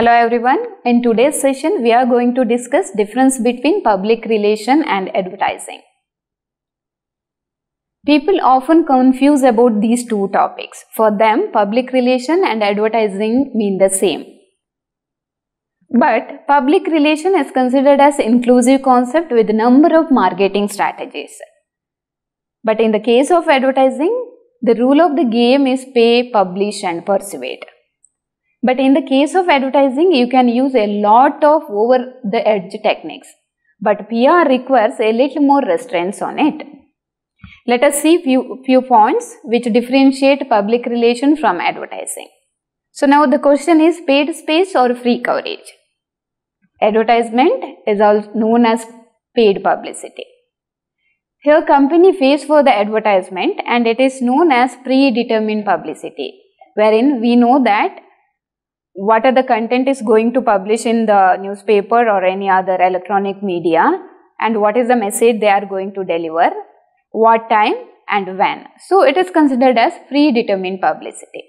Hello everyone. In today's session, we are going to discuss difference between public relation and advertising. People often confuse about these two topics. For them, public relation and advertising mean the same. But public relation is considered as inclusive concept with number of marketing strategies. But in the case of advertising, the rule of the game is pay, publish and persuade. But in the case of advertising, you can use a lot of over the edge techniques. But PR requires a little more restraints on it. Let us see few, few points which differentiate public relation from advertising. So now the question is paid space or free coverage. Advertisement is also known as paid publicity. Here company pays for the advertisement and it is known as predetermined publicity wherein we know that what are the content is going to publish in the newspaper or any other electronic media and what is the message they are going to deliver, what time and when. So it is considered as predetermined publicity.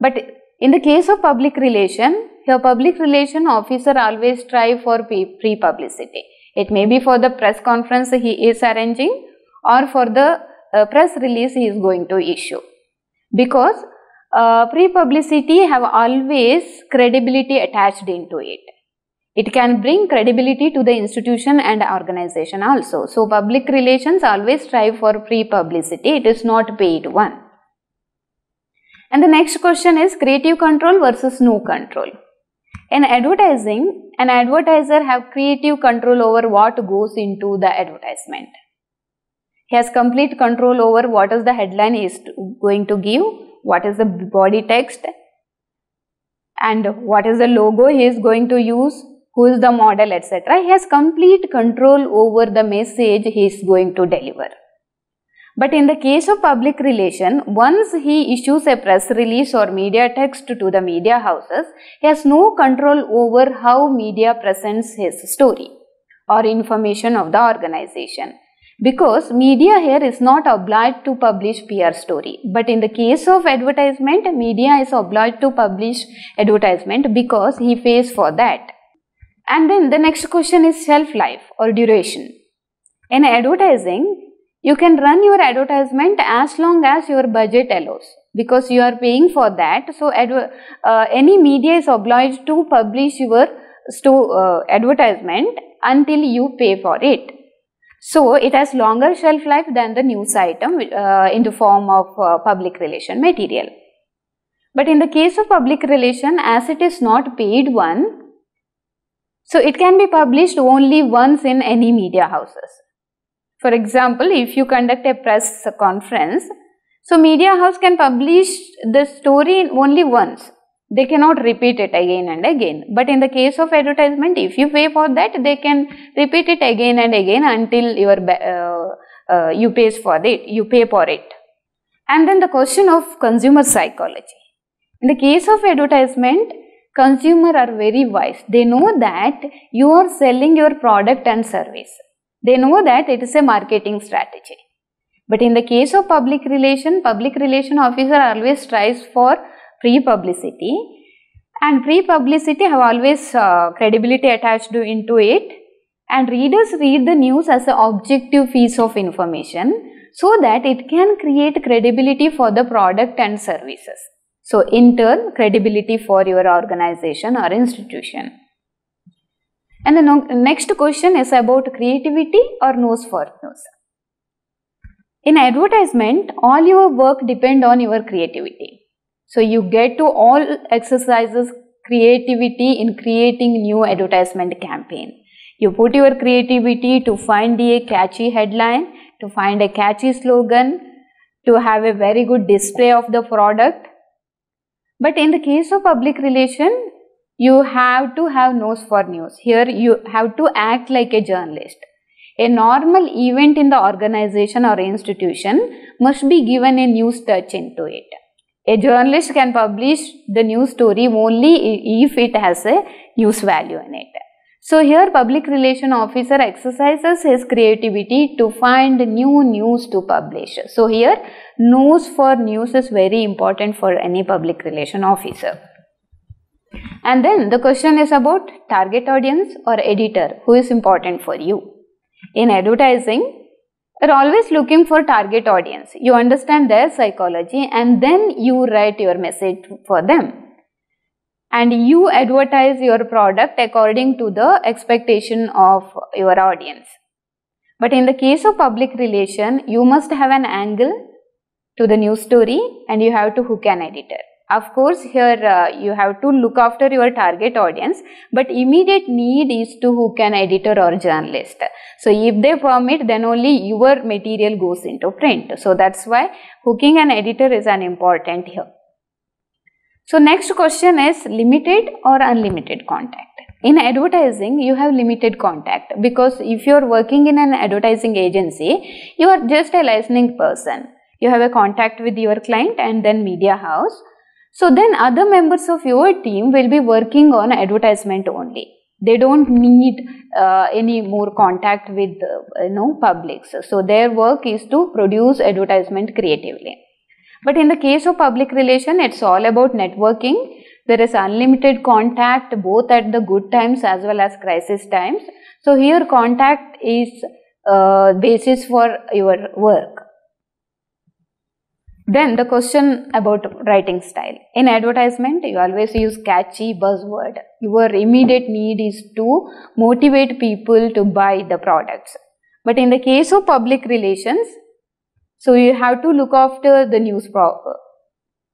But in the case of public relation, your public relation officer always try for pre-publicity. It may be for the press conference he is arranging or for the uh, press release he is going to issue. Because uh, pre-publicity have always credibility attached into it. It can bring credibility to the institution and organization also. So, public relations always strive for pre-publicity. It is not paid one. And the next question is creative control versus no control. In advertising, an advertiser have creative control over what goes into the advertisement. He has complete control over what is the headline is going to give, what is the body text and what is the logo he is going to use, who is the model etc. He has complete control over the message he is going to deliver. But in the case of public relation, once he issues a press release or media text to the media houses, he has no control over how media presents his story or information of the organization because media here is not obliged to publish PR story. But in the case of advertisement, media is obliged to publish advertisement because he pays for that. And then the next question is shelf life or duration. In advertising, you can run your advertisement as long as your budget allows because you are paying for that. So, uh, any media is obliged to publish your uh, advertisement until you pay for it. So it has longer shelf life than the news item uh, in the form of uh, public relation material. But in the case of public relation, as it is not paid one, so it can be published only once in any media houses. For example, if you conduct a press conference, so media house can publish the story only once they cannot repeat it again and again. But in the case of advertisement, if you pay for that, they can repeat it again and again until your uh, uh, you pays for it, you pay for it. And then the question of consumer psychology. In the case of advertisement, consumer are very wise. They know that you are selling your product and service. They know that it is a marketing strategy. But in the case of public relation, public relation officer always tries for Pre publicity and pre publicity have always uh, credibility attached to, into it and readers read the news as an objective piece of information so that it can create credibility for the product and services. So, in turn credibility for your organization or institution. And the no next question is about creativity or nose for nose. In advertisement, all your work depend on your creativity. So you get to all exercises creativity in creating new advertisement campaign. You put your creativity to find a catchy headline, to find a catchy slogan, to have a very good display of the product. But in the case of public relation, you have to have nose for news. Here you have to act like a journalist. A normal event in the organization or institution must be given a news touch into it. A journalist can publish the news story only if it has a news value in it. So here public relation officer exercises his creativity to find new news to publish. So here news for news is very important for any public relation officer. And then the question is about target audience or editor who is important for you. In advertising, are always looking for target audience. You understand their psychology and then you write your message for them. And you advertise your product according to the expectation of your audience. But in the case of public relation, you must have an angle to the news story and you have to hook an editor of course here uh, you have to look after your target audience but immediate need is to hook an editor or journalist so if they permit then only your material goes into print so that's why hooking an editor is an important here so next question is limited or unlimited contact in advertising you have limited contact because if you are working in an advertising agency you are just a licensing person you have a contact with your client and then media house so then other members of your team will be working on advertisement only. They don't need uh, any more contact with uh, you know publics. So their work is to produce advertisement creatively. But in the case of public relation, it's all about networking. There is unlimited contact both at the good times as well as crisis times. So here contact is uh, basis for your work. Then the question about writing style. In advertisement, you always use catchy buzzword. Your immediate need is to motivate people to buy the products. But in the case of public relations, so you have to look after the news proper.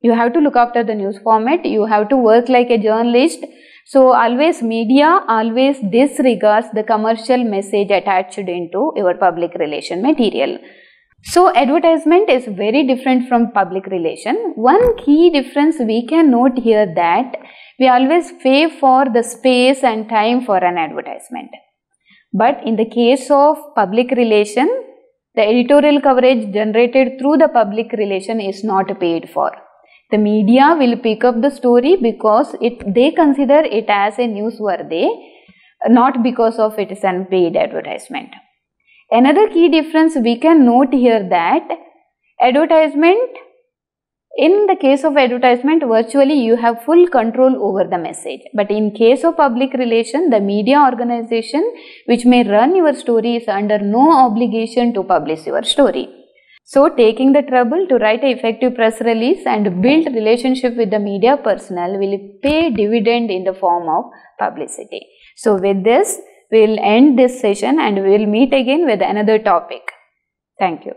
You have to look after the news format. You have to work like a journalist. So always media always disregards the commercial message attached into your public relation material. So advertisement is very different from public relation. One key difference we can note here that we always pay for the space and time for an advertisement. But in the case of public relation, the editorial coverage generated through the public relation is not paid for. The media will pick up the story because it, they consider it as a newsworthy, not because of it is an paid advertisement. Another key difference we can note here that advertisement, in the case of advertisement virtually you have full control over the message. But in case of public relation, the media organization which may run your story is under no obligation to publish your story. So taking the trouble to write an effective press release and build relationship with the media personnel will pay dividend in the form of publicity. So with this, We'll end this session and we'll meet again with another topic. Thank you.